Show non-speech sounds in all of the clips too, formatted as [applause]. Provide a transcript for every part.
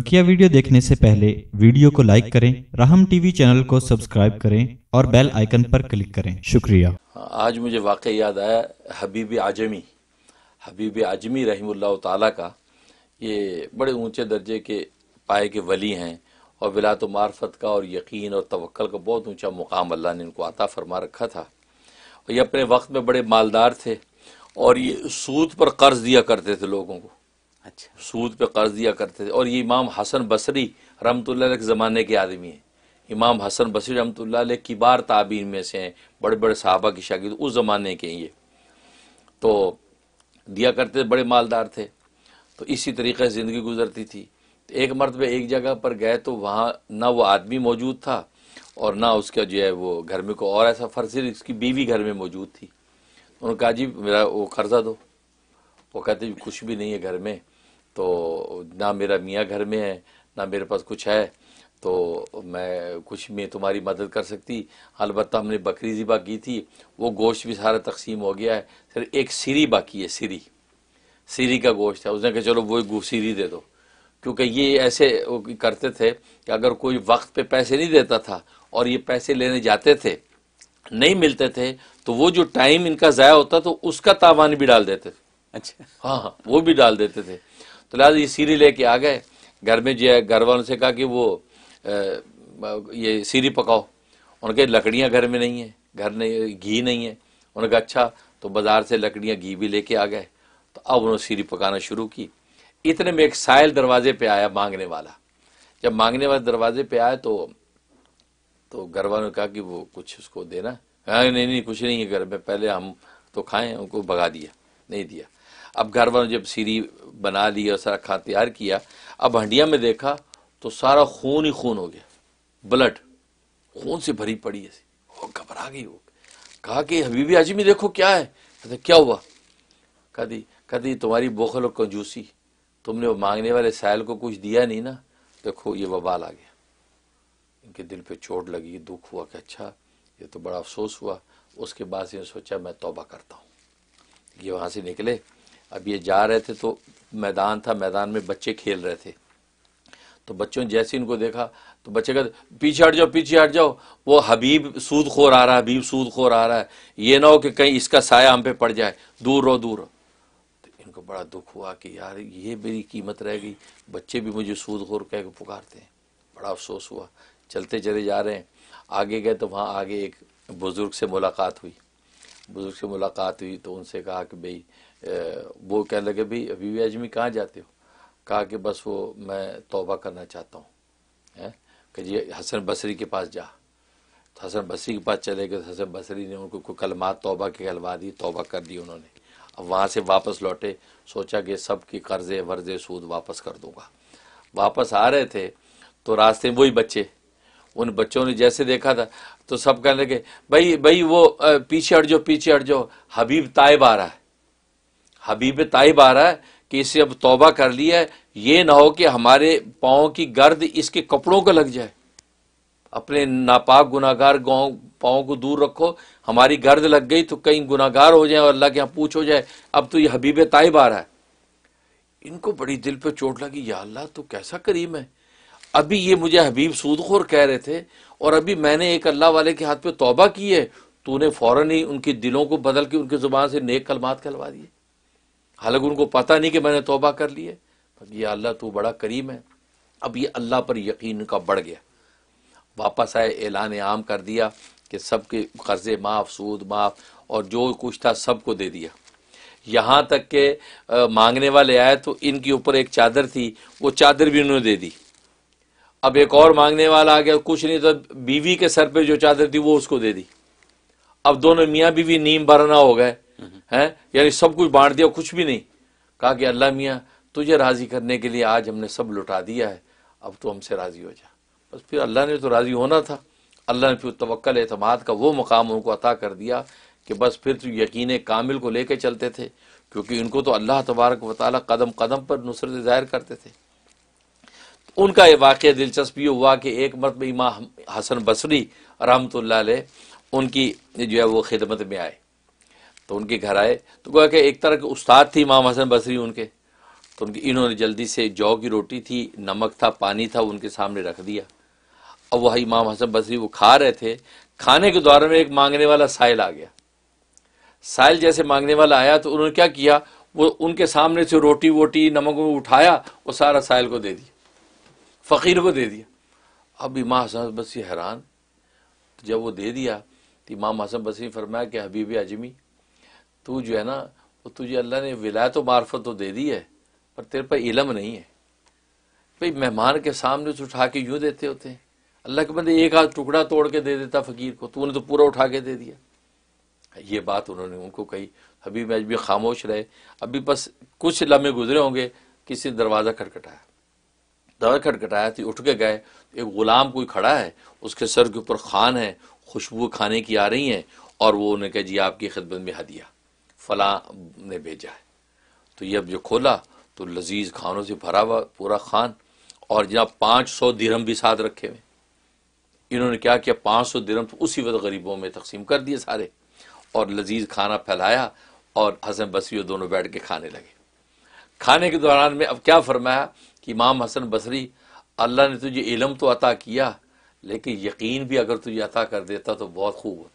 बकिया वीडियो देखने से पहले वीडियो को लाइक करें राहम टीवी चैनल को सब्सक्राइब करें और बेल आइकन पर क्लिक करें शुक्रिया आज मुझे वाक़ याद आया हबीब आजमी हबीब आजमी रही तला का ये बड़े ऊंचे दर्जे के पाए के वली हैं और तो मार्फत का और यकीन और तवक्ल का बहुत ऊंचा मुकाम अल्लाह ने इनको आता फरमा रखा था और ये अपने वक्त में बड़े मालदार थे और ये सूद पर कर्ज दिया करते थे लोगों को अच्छा सूद पे कर्ज दिया करते थे और ये इमाम हसन बसरी रमत के ज़माने के आदमी हैं इमाम हसन बसरी रमतल्ला किबार ताबीन में से हैं बड़े बड़े साहबा की शागिद उस ज़माने के ये तो दिया करते थे बड़े मालदार थे तो इसी तरीके से ज़िंदगी गुजरती थी तो एक मरतबे एक जगह पर गए तो वहाँ ना वो आदमी मौजूद था और ना उसका जो है वो घर में को और ऐसा फर्ज उसकी बीवी घर में मौजूद थी उन्होंने कहा जी मेरा वो कर्जा दो वो कहते कुछ भी नहीं है घर में तो ना मेरा मियाँ घर में है ना मेरे पास कुछ है तो मैं कुछ में तुम्हारी मदद कर सकती अलबत्त हमने बकरी ज़िबा की थी वो गोश्त भी सारा तकसीम हो गया है सिर्फ एक सीरी बाकी है सीरी सीरी का गोश्त है उसने कहा चलो वो सीरी दे दो क्योंकि ये ऐसे करते थे कि अगर कोई वक्त पे पैसे नहीं देता था और ये पैसे लेने जाते थे नहीं मिलते थे तो वो जो टाइम इनका ज़ाया होता तो उसका तावान भी डाल देते थे अच्छा हाँ हाँ वो भी डाल देते थे तो लिहाजा ये सीरी लेके आ गए घर में जो है घर वालों से कहा कि वो ये सीरी पकाओ उनके लकड़ियाँ घर में नहीं है घर नहीं घी नहीं है उनका कहा अच्छा तो बाज़ार से लकड़ियाँ घी भी लेके आ गए तो अब उन्होंने सीरी पकाना शुरू की इतने में एक साइल दरवाजे पे आया मांगने वाला जब मांगने वाले दरवाजे पे आया तो तो घर वालों ने कहा कि वो कुछ उसको देना नहीं नहीं कुछ नहीं है घर में पहले हम तो खाएं उनको भगा दिया नहीं दिया अब घर वालों जब सीरी बना ली और सारा खा तैयार किया अब हंडिया में देखा तो सारा खून ही खून हो गया ब्लड खून से भरी पड़ी ऐसी वो घबरा गई वो कहा कि हबीबी आजमी देखो क्या है कहते क्या हुआ कहती कहती तुम्हारी बोखल और कंजूसी तुमने वो मांगने वाले साइल को कुछ दिया नहीं ना देखो ये वबाल आ गया इनके दिल पे चोट लगी दुख हुआ कि अच्छा ये तो बड़ा अफसोस हुआ उसके बाद से सोचा मैं तौबा करता हूँ ये वहाँ से निकले अब ये जा रहे थे तो मैदान था मैदान में बच्चे खेल रहे थे तो बच्चों ने जैसे इनको देखा तो बच्चे का पीछे हट जाओ पीछे हट जाओ वो हबीब सूद खोर आ रहा है हबीब सूद खोर आ रहा है ये ना हो कि कहीं इसका साया हम पे पड़ जाए दूर रहो दूर रहो तो इनको बड़ा दुख हुआ कि यार ये मेरी कीमत रह गई बच्चे भी मुझे सूद खोर कह के पुकारते हैं बड़ा अफसोस हुआ चलते चले जा रहे हैं आगे गए तो वहाँ आगे एक बुज़ुर्ग से मुलाकात हुई बुज़ुर्ग से मुलाकात हुई तो उनसे कहा कि भाई वो कहने लगे भाई अभी भी आजमी कहाँ जाते हो कहा कि बस वो मैं तोबा करना चाहता हूँ है कि जी हसन बसरी के पास जा तो हसन बसरी के पास चले गए तो हसन बसरी ने उनको कलमात तोबा के कलवा दी तोबा कर दी उन्होंने अब वहाँ से वापस लौटे सोचा कि सब की कर्ज़े वर्जे सूद वापस कर दूंगा वापस आ रहे थे तो रास्ते में वही बच्चे उन बच्चों ने जैसे देखा था तो सब कहने लगे भाई भाई वो पीछे हट जाओ पीछे हट जाओ हबीब तायब आ रहा है हबीब ताइब आ रहा है कि इसे अब तोबा कर लिया है ये ना हो कि हमारे पाओं की गर्द इसके कपड़ों को लग जाए अपने नापाक गुनागार गाँव पाओ को दूर रखो हमारी गर्द लग गई तो कहीं गुनागार हो जाए और अल्लाह के यहाँ पूछ हो जाए अब तो ये हबीब ताइब आ रहा है इनको बड़ी दिल पे चोट लगी या अल्लाह तो कैसा करीम है अभी ये मुझे हबीब सूदखोर कह रहे थे और अभी मैंने एक अल्लाह वाले के हाथ पे तोबा की है तूने फौरन ही उनके दिलों को बदल के उनकी ज़ुबान से नेक कलमात कहलवा दिए हालांकि उनको पता नहीं कि मैंने तोबा कर ली है ये अल्लाह तो बड़ा करीम है अब ये अल्लाह पर यकीन का बढ़ गया वापस आए ऐलान आम कर दिया कि सब के कर्ज़े माफ़ सूद माफ़ और जो कुछ था सब को दे दिया यहाँ तक के आ, मांगने वाले आए तो इनके ऊपर एक चादर थी वो चादर भी उन्होंने दे दी अब एक और मांगने वाला आ गया कुछ नहीं तो बीवी के सर पे जो चादर थी वो उसको दे दी अब दोनों मियाँ बीवी नीम भरना हो गए है यानी सब कुछ बांट दिया कुछ भी नहीं कहा कि अल्लाह मियाँ तुझे राज़ी करने के लिए आज हमने सब लुटा दिया है अब तो हमसे राज़ी हो जा बस फिर अल्लाह ने तो राज़ी होना था अल्लाह ने फिर तवक्ल अतमाद का वो मकाम उनको अता कर दिया कि बस फिर तो यकीन कामिल को लेके चलते थे क्योंकि इनको तो अल्लाह तबारक वाल कदम कदम पर नुसरत ज़ाहिर करते थे तो उनका ये वाक़ दिलचस्प ये हुआ कि एक मरतब इमाम हसन बसरी रहमत उनकी जो है वो खिदमत में आए तो उनके घर आए तो गोया कि एक तरह के उस्ताद थी इमाम हसन बसरी उनके तो उनकी इन्होंने जल्दी से जौ की रोटी थी नमक था पानी था उनके सामने रख दिया अब वह इमाम हसन बसरी वो खा रहे थे खाने के दौरान में एक मांगने वाला साइल आ गया साइल जैसे मांगने वाला आया तो उन्होंने क्या किया वो उनके सामने से रोटी वोटी नमक वो उठाया वो सारा साइल को दे दिया फ़कीर को दे दिया अब इमाम हसन बसरी हैरान तो जब वो दे दिया तो इमाम हसन बसरी फरमाया कि हबीब अजमी तू जो है ना वो तुझे अल्लाह ने विलायत मार्फत तो दे दी है पर तेरे पर इलम नहीं है भाई मेहमान के सामने तो उठा के यूँ देते होते हैं अल्लाह के बंदे एक हाथ टुकड़ा तोड़ के दे देता फ़कीर को तूने तो पूरा उठा के दे दिया ये बात उन्होंने उनको कही हबीब भी खामोश रहे अभी बस कुछ लम्हे गुजरे होंगे किसी दरवाज़ा खटखटाया दरवाज़ा खटखटाया तो उठ के गए एक ग़ुलाम कोई खड़ा है उसके सर के ऊपर खान है खुशबू खाने की आ रही हैं और वो उन्हें कहा जी आपकी खिदमत में हदिया फला ने भेजा है तो ये अब जो खोला तो लजीज खानों से भरा हुआ पूरा खान और जहाँ पाँच सौ दिरम भी साथ रखे हुए इन्होंने क्या किया पाँच सौ दिरम तो उसी वक्त गरीबों में तकसीम कर दिए सारे और लजीज खाना फैलाया और हसन बसरी दोनों बैठ के खाने लगे खाने के दौरान में अब क्या फरमाया कि इमाम हसन बसरी अल्लाह ने तुझे इलम तो अता किया लेकिन यकीन भी अगर तुझे अता कर देता तो बहुत खूब होता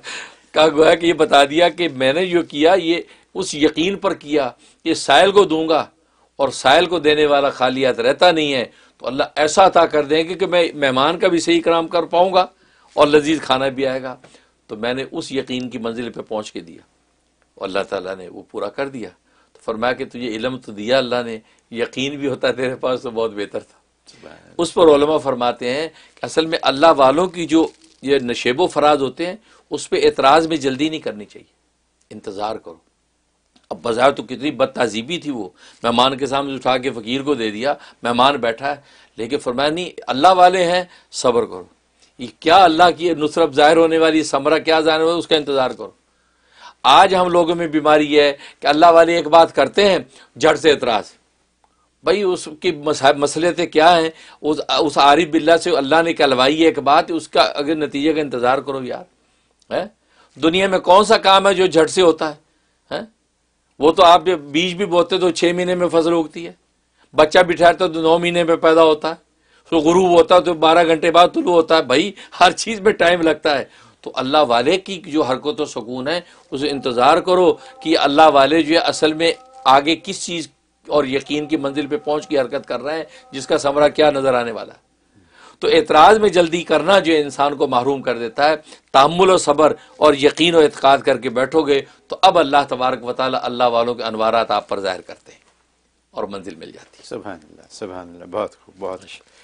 [laughs] का गोया कि ये बता दिया कि मैंने जो किया ये उस यकीन पर किया कि साइल को दूंगा और साइल को देने वाला खालियात रहता नहीं है तो अल्लाह ऐसा अता कर देंगे कि मैं मेहमान का भी सही कराम कर पाऊंगा और लजीज खाना भी आएगा तो मैंने उस यकीन की मंजिल पर पहुँच के दिया और अल्लाह ताला ने वो पूरा कर दिया तो फरमाया कि तुझे इलम तो दिया अल्लाह ने यकीन भी होता तेरे पास तो बहुत बेहतर था उस पर फरमाते हैं कि असल में अल्लाह वालों की जो ये नशेब फराज होते हैं उस पर एतराज़ भी जल्दी नहीं करनी चाहिए इंतज़ार करो अब बजाय तो कितनी बदतजीबी थी वो मेहमान के सामने उठा के फ़कीर को दे दिया मेहमान बैठा है लेकिन फरमाया नहीं अल्लाह वाले हैं सब्र करो ये क्या अल्लाह की नुसरत ज़ाहिर होने वाली समरा क्या ज़ाहिर हो उसका इंतज़ार करो आज हम लोगों में बीमारी है कि अल्लाह वाले एक बात करते हैं जड़ से एतराज़ भाई उसकी मसले थे क्या हैं उस उस आरिफ बिल्ला से अल्लाह ने कहलवाई है एक बात उसका अगर नतीजे का इंतज़ार करो यार है दुनिया में कौन सा काम है जो झट से होता है, है? वो तो आप जब बीज भी बोते तो छः महीने में फसल उगती है बच्चा बिठाते तो नौ महीने में पैदा होता है तो गुरु होता है तो बारह घंटे बाद तुलू होता है भाई हर चीज़ में टाइम लगता है तो अल्लाह वाले की जो हरकत और सुकून है उसे इंतज़ार करो कि अल्लाह वाले जो है असल में आगे किस चीज़ और यकीन की मंजिल पे पहुंच की हरकत कर रहे हैं जिसका समरा क्या नज़र आने वाला है तो एतराज़ में जल्दी करना जो इंसान को महरूम कर देता है तामुल सबर और यकीन और एतक़ाद करके बैठोगे तो अब अल्लाह तबारक वाल अल्लाह वालों के अनवारात आप पर ज़ाहिर करते हैं और मंजिल मिल जाती है सुबह सुबह बहुत खूब बहुत अच्छा। अच्छा।